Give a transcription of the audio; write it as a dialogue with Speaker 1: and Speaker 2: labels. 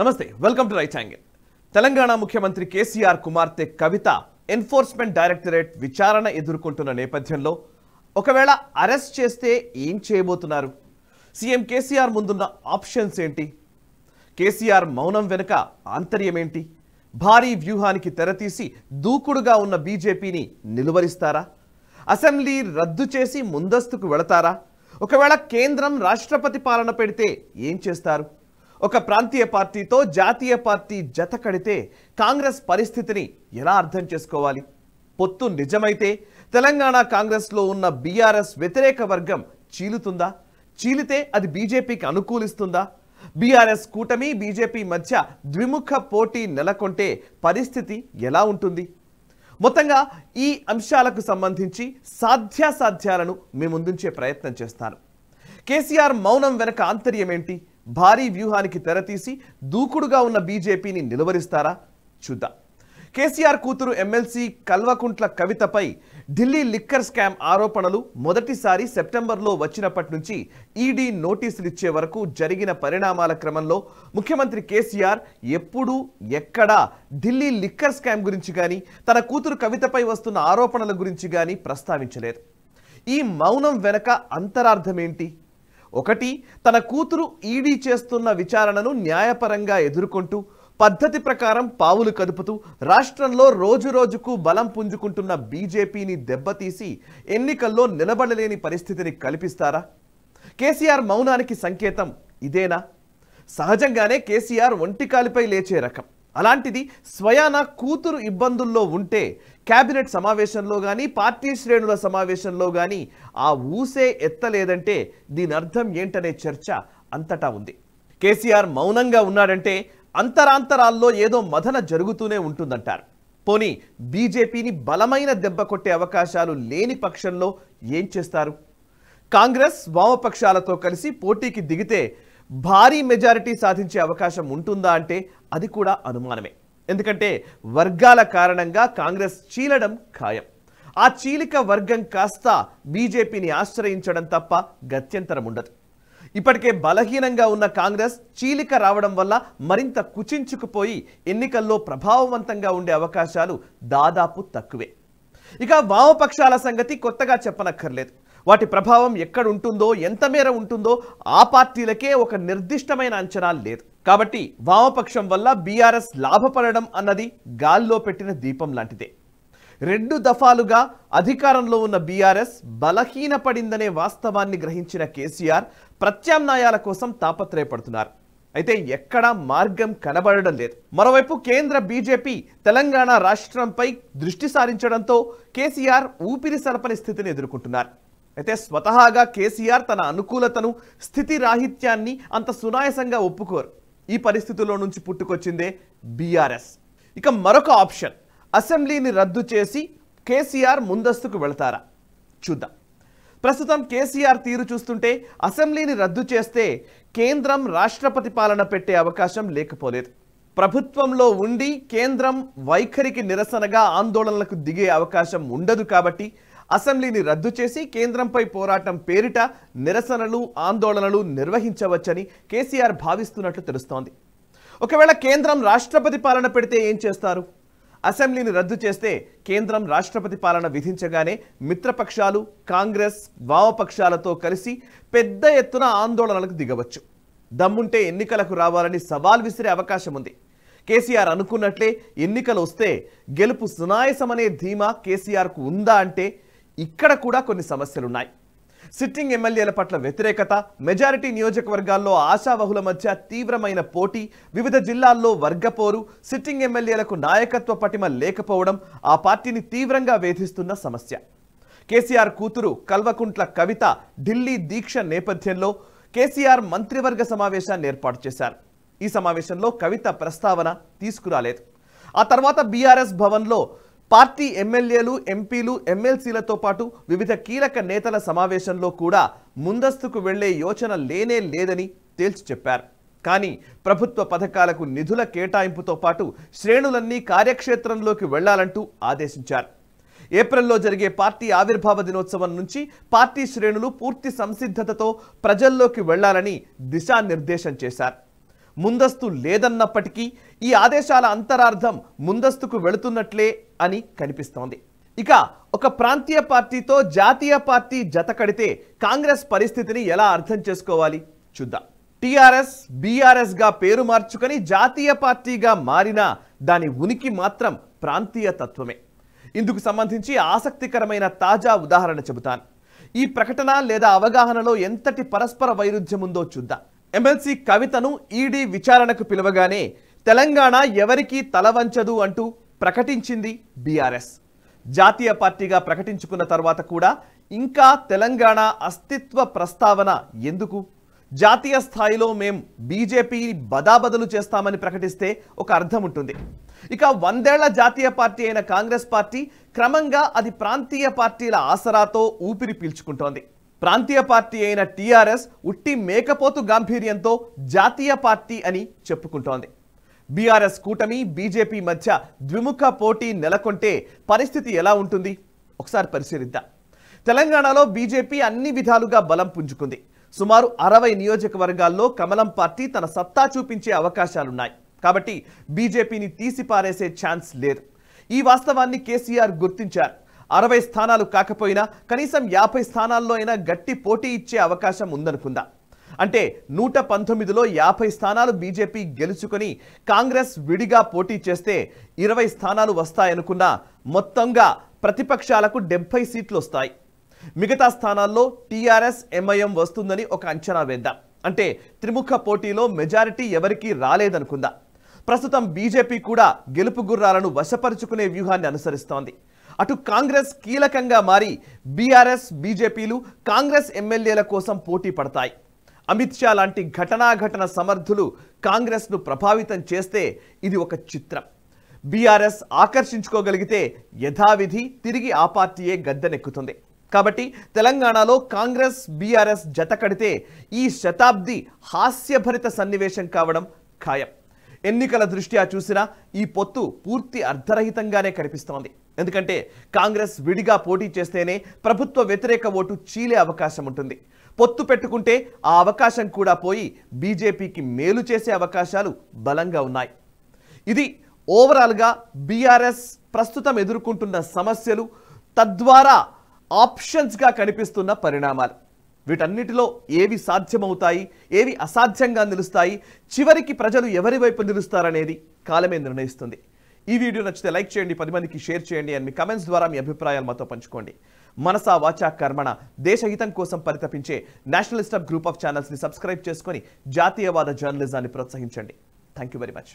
Speaker 1: నమస్తే welcome to right angle Telangana ముఖ్యమంత్రి కేసీఆర్ కుమార్తె కవిత ఎన్ఫోర్స్మెంట్ డైరెక్టరేట్ విచారణ ఎదుర్కొంటున్న నేపథ్యంలో ఒకవేళ అరెస్ట్ చేస్తే ఏం చేయబోతున్నారు సీఎం కేసీఆర్ ముందున్న ఆప్షన్స్ ఏంటి కేసీఆర్ మౌనం వెనుక ఆంతర్యం ఏంటి భారీ వ్యూహానికి తెరతీసి దూకుడుగా ఉన్న బీజేపీని నిలువరిస్తారా అసెంబ్లీ రద్దు చేసి ముందస్తుకు వెళతారా ఒకవేళ కేంద్రం రాష్ట్రపతి పాలన పెడితే ఏం చేస్తారు ఒక ప్రాంతీయ పార్టీతో జాతీయ పార్టీ జత కడితే కాంగ్రెస్ పరిస్థితిని ఎలా అర్థం చేసుకోవాలి పొత్తు నిజమైతే తెలంగాణ కాంగ్రెస్లో ఉన్న బీఆర్ఎస్ వ్యతిరేక వర్గం చీలుతుందా చీలితే అది బీజేపీకి అనుకూలిస్తుందా బీఆర్ఎస్ కూటమి బీజేపీ మధ్య ద్విముఖ పోటీ నెలకొంటే పరిస్థితి ఎలా ఉంటుంది మొత్తంగా ఈ అంశాలకు సంబంధించి సాధ్యాసాధ్యాలను మీ ముందుంచే ప్రయత్నం చేస్తాను కేసీఆర్ మౌనం వెనక ఆంతర్యం ఏంటి భారీ వ్యూహానికి తెరతీసి దూకుడుగా ఉన్న బీజేపీని నిలువరిస్తారా చూద్దాం కేసీఆర్ కూతురు ఎమ్మెల్సీ కల్వకుంట్ల కవితపై ఢిల్లీ లిక్కర్ స్కామ్ ఆరోపణలు మొదటిసారి సెప్టెంబర్లో వచ్చినప్పటి నుంచి ఈడీ నోటీసులు ఇచ్చే వరకు జరిగిన పరిణామాల క్రమంలో ముఖ్యమంత్రి కేసీఆర్ ఎప్పుడు ఎక్కడా ఢిల్లీ లిక్కర్ స్కామ్ గురించి కానీ తన కూతురు కవితపై వస్తున్న ఆరోపణల గురించి కానీ ప్రస్తావించలేదు ఈ మౌనం వెనక అంతరార్థమేంటి ఒకటి తన కూతురు ఈడీ చేస్తున్న విచారణను న్యాయపరంగా ఎదుర్కొంటూ పద్ధతి ప్రకారం పావులు కదుపుతూ రాష్ట్రంలో రోజు రోజుకు బలం పుంజుకుంటున్న బీజేపీని దెబ్బతీసి ఎన్నికల్లో నిలబడలేని పరిస్థితిని కల్పిస్తారా కేసీఆర్ మౌనానికి సంకేతం ఇదేనా సహజంగానే కేసీఆర్ ఒంటికాలిపై లేచే రకం అలాంటిది స్వయాన కూతురు ఇబ్బందుల్లో ఉంటే కేబినెట్ సమావేశంలో కానీ పార్టీ శ్రేణుల సమావేశంలో కానీ ఆ ఊసే ఎత్తలేదంటే దీని అర్థం ఏంటనే చర్చ అంతటా ఉంది కేసీఆర్ మౌనంగా ఉన్నాడంటే అంతరాంతరాల్లో ఏదో మదన జరుగుతూనే ఉంటుందంటారు పోనీ బీజేపీని బలమైన దెబ్బ కొట్టే అవకాశాలు లేని పక్షంలో ఏం చేస్తారు కాంగ్రెస్ వామపక్షాలతో కలిసి పోటీకి దిగితే భారీ మెజారిటీ సాధించే అవకాశం ఉంటుందా అంటే అది కూడా అనుమానమే ఎందుకంటే వర్గాల కారణంగా కాంగ్రెస్ చీలడం ఖాయం ఆ చీలిక వర్గం కాస్త బీజేపీని ఆశ్రయించడం తప్ప గత్యంతరం ఉండదు ఇప్పటికే బలహీనంగా ఉన్న కాంగ్రెస్ చీలిక రావడం వల్ల మరింత కుచించుకుపోయి ఎన్నికల్లో ప్రభావవంతంగా ఉండే అవకాశాలు దాదాపు తక్కువే ఇక వామపక్షాల సంగతి కొత్తగా చెప్పనక్కర్లేదు వాటి ప్రభావం ఎక్కడ ఉంటుందో ఎంత మేర ఉంటుందో ఆ పార్టీలకే ఒక నిర్దిష్టమైన అంచనా లేదు కాబట్టి వామపక్షం వల్ల బీఆర్ఎస్ లాభపడడం అన్నది గాల్లో పెట్టిన దీపం లాంటిదే రెండు దఫాలుగా అధికారంలో ఉన్న బీఆర్ఎస్ బలహీనపడిందనే వాస్తవాన్ని గ్రహించిన కేసీఆర్ ప్రత్యామ్నాయాల కోసం తాపత్రయపడుతున్నారు అయితే ఎక్కడా మార్గం కనబడడం లేదు మరోవైపు కేంద్ర బీజేపీ తెలంగాణ రాష్ట్రంపై దృష్టి సారించడంతో కేసీఆర్ ఊపిరి సరపని స్థితిని ఎదుర్కొంటున్నారు అయితే స్వతహాగా కేసీఆర్ తన అనుకూలతను స్థితి రాహిత్యాన్ని అంత సునాయసంగా ఒప్పుకోరు ఈ పరిస్థితుల్లో నుంచి పుట్టుకొచ్చిందే బీఆర్ఎస్ ఇక మరొక ఆప్షన్ అసెంబ్లీని రద్దు చేసి కేసీఆర్ ముందస్తుకు వెళతారా చూద్దాం ప్రస్తుతం కేసీఆర్ తీరు చూస్తుంటే అసెంబ్లీని రద్దు చేస్తే కేంద్రం రాష్ట్రపతి పాలన పెట్టే అవకాశం లేకపోలేదు ప్రభుత్వంలో ఉండి కేంద్రం వైఖరికి నిరసనగా ఆందోళనలకు దిగే అవకాశం ఉండదు కాబట్టి అసెంబ్లీని రద్దు చేసి కేంద్రంపై పోరాటం పేరిట నిరసనలు ఆందోళనలు నిర్వహించవచ్చని కేసీఆర్ భావిస్తున్నట్లు తెలుస్తోంది ఒకవేళ కేంద్రం రాష్ట్రపతి పాలన పెడితే ఏం చేస్తారు అసెంబ్లీని రద్దు చేస్తే కేంద్రం రాష్ట్రపతి పాలన విధించగానే మిత్రపక్షాలు కాంగ్రెస్ వామపక్షాలతో కలిసి పెద్ద ఎత్తున ఆందోళనలకు దిగవచ్చు దమ్ముంటే ఎన్నికలకు రావాలని సవాల్ విసిరే అవకాశం ఉంది కేసీఆర్ అనుకున్నట్లే ఎన్నికలు వస్తే గెలుపు సునాయసమనే ధీమా కేసీఆర్కు ఉందా అంటే ఇక్కడ కూడా కొన్ని సమస్యలున్నాయి సిట్టింగ్ ఎమ్మెల్యేల పట్ల వ్యతిరేకత మెజారిటీ నియోజకవర్గాల్లో ఆశావహుల మధ్య తీవ్రమైన పోటీ వివిధ జిల్లాల్లో వర్గపోరు సిట్టింగ్ ఎమ్మెల్యేలకు నాయకత్వ పటిమ లేకపోవడం ఆ పార్టీని తీవ్రంగా వేధిస్తున్న సమస్య కేసీఆర్ కూతురు కల్వకుంట్ల కవిత ఢిల్లీ దీక్ష నేపథ్యంలో కేసీఆర్ మంత్రివర్గ సమావేశాన్ని ఏర్పాటు చేశారు ఈ సమావేశంలో కవిత ప్రస్తావన తీసుకురాలేదు ఆ తర్వాత బీఆర్ఎస్ భవన్లో పార్టీ ఎమ్మెల్యేలు ఎంపీలు ఎమ్మెల్సీలతో పాటు వివిధ కీలక నేతల సమావేశంలో కూడా ముందస్తుకు వెళ్లే యోచన లేనే లేదని తేల్చి చెప్పారు కానీ ప్రభుత్వ పథకాలకు నిధుల కేటాయింపుతో పాటు శ్రేణులన్నీ కార్యక్షేత్రంలోకి వెళ్లాలంటూ ఆదేశించారు ఏప్రిల్లో జరిగే పార్టీ ఆవిర్భావ దినోత్సవం నుంచి పార్టీ శ్రేణులు పూర్తి సంసిద్ధతతో ప్రజల్లోకి వెళ్లాలని దిశానిర్దేశం చేశారు ముందస్తు లేదన్నప్పటికీ ఈ ఆదేశాల అంతరార్థం ముందస్తుకు వెళుతున్నట్లే అని కనిపిస్తోంది ఇక ఒక ప్రాంతీయ పార్టీతో జాతీయ పార్టీ జత కడితే కాంగ్రెస్ పరిస్థితిని ఎలా అర్థం చేసుకోవాలి చూద్దాం టీఆర్ఎస్ బీఆర్ఎస్గా పేరు మార్చుకొని జాతీయ పార్టీగా మారినా దాని ఉనికి మాత్రం ప్రాంతీయ తత్వమే ఇందుకు సంబంధించి ఆసక్తికరమైన తాజా ఉదాహరణ చెబుతాను ఈ ప్రకటన లేదా అవగాహనలో ఎంతటి పరస్పర వైరుధ్యం ఉందో చూద్దాం ఎమ్మెల్సీ కవితను ఈడీ విచారణకు పిలవగానే తెలంగాణ ఎవరికీ తలవంచదు అంటూ ప్రకటించింది బీఆర్ఎస్ జాతీయ పార్టీగా ప్రకటించుకున్న తర్వాత కూడా ఇంకా తెలంగాణ అస్తిత్వ ప్రస్తావన ఎందుకు జాతీయ స్థాయిలో మేం బీజేపీని బదాబదలు చేస్తామని ప్రకటిస్తే ఒక అర్థం ఉంటుంది ఇక వందేళ్ల జాతీయ పార్టీ అయిన కాంగ్రెస్ పార్టీ క్రమంగా అది ప్రాంతీయ పార్టీల ఆసరాతో ఊపిరి పీల్చుకుంటోంది ప్రాంతీయ పార్టీ అయిన టీఆర్ఎస్ ఉట్టి మేకపోతు గాంభీర్యంతో జాతీయ పార్టీ అని చెప్పుకుంటోంది బీఆర్ఎస్ కూటమి బీజేపీ మధ్య ద్విముఖ పోటీ నెలకొంటే పరిస్థితి ఎలా ఉంటుంది ఒకసారి పరిశీలిద్దాం తెలంగాణలో బీజేపీ అన్ని విధాలుగా బలం పుంజుకుంది సుమారు అరవై నియోజకవర్గాల్లో కమలం పార్టీ తన సత్తా చూపించే అవకాశాలున్నాయి కాబట్టి బీజేపీని తీసిపారేసే ఛాన్స్ లేదు ఈ వాస్తవాన్ని కేసీఆర్ గుర్తించారు అరవై స్థానాలు కాకపోయినా కనీసం యాభై స్థానాల్లో అయినా గట్టి పోటీ ఇచ్చే అవకాశం ఉందనుకుందా అంటే నూట పంతొమ్మిదిలో యాభై స్థానాలు బీజేపీ గెలుచుకొని కాంగ్రెస్ విడిగా పోటీ చేస్తే ఇరవై స్థానాలు వస్తాయనుకున్నా మొత్తంగా ప్రతిపక్షాలకు డెబ్బై సీట్లు వస్తాయి మిగతా స్థానాల్లో టీఆర్ఎస్ ఎంఐఎం వస్తుందని ఒక అంచనా వేద్దాం అంటే త్రిముఖ పోటీలో మెజారిటీ ఎవరికీ రాలేదనుకుందా ప్రస్తుతం బీజేపీ కూడా గెలుపు గుర్రాలను వశపరుచుకునే వ్యూహాన్ని అనుసరిస్తోంది అటు కాంగ్రెస్ కీలకంగా మారి బీఆర్ఎస్ బీజేపీలు కాంగ్రెస్ ఎమ్మెల్యేల కోసం పోటీ పడతాయి అమిత్ షా లాంటి ఘటనాఘటన సమర్థులు కాంగ్రెస్ను ప్రభావితం చేస్తే ఇది ఒక చిత్రం బీఆర్ఎస్ ఆకర్షించుకోగలిగితే యథావిధి తిరిగి ఆ పార్టీయే గద్దెనెక్కుతుంది కాబట్టి తెలంగాణలో కాంగ్రెస్ బీఆర్ఎస్ జత కడితే ఈ శతాబ్ది హాస్యభరిత సన్నివేశం కావడం ఖాయం ఎన్నికల దృష్ట్యా చూసినా ఈ పొత్తు పూర్తి అర్ధరహితంగానే కనిపిస్తోంది ఎందుకంటే కాంగ్రెస్ విడిగా పోటీ చేస్తేనే ప్రభుత్వ వ్యతిరేక ఓటు చీలే అవకాశం ఉంటుంది పొత్తు పెట్టుకుంటే ఆ అవకాశం కూడా పోయి బీజేపీకి మేలు చేసే అవకాశాలు బలంగా ఉన్నాయి ఇది ఓవరాల్గా బీఆర్ఎస్ ప్రస్తుతం ఎదుర్కొంటున్న సమస్యలు తద్వారా ఆప్షన్స్గా కనిపిస్తున్న పరిణామాలు వీటన్నిటిలో ఏవి సాధ్యమవుతాయి ఏవి అసాధ్యంగా నిలుస్తాయి చివరికి ప్రజలు ఎవరి వైపు నిలుస్తారనేది కాలమే నిర్ణయిస్తుంది ఈ వీడియో నచ్చితే లైక్ చేయండి పది మందికి షేర్ చేయండి అండ్ మీ కమెంట్స్ ద్వారా మీ అభిప్రాయాలు మాతో పంచుకోండి మనసా వాచా కర్మణ దేశహితం కోసం పరితపించే నేషనలిస్ట్ గ్రూప్ ఆఫ్ ఛానల్స్ని సబ్స్క్రైబ్ చేసుకొని జాతీయవాద జర్నలిజాన్ని ప్రోత్సహించండి థ్యాంక్ వెరీ మచ్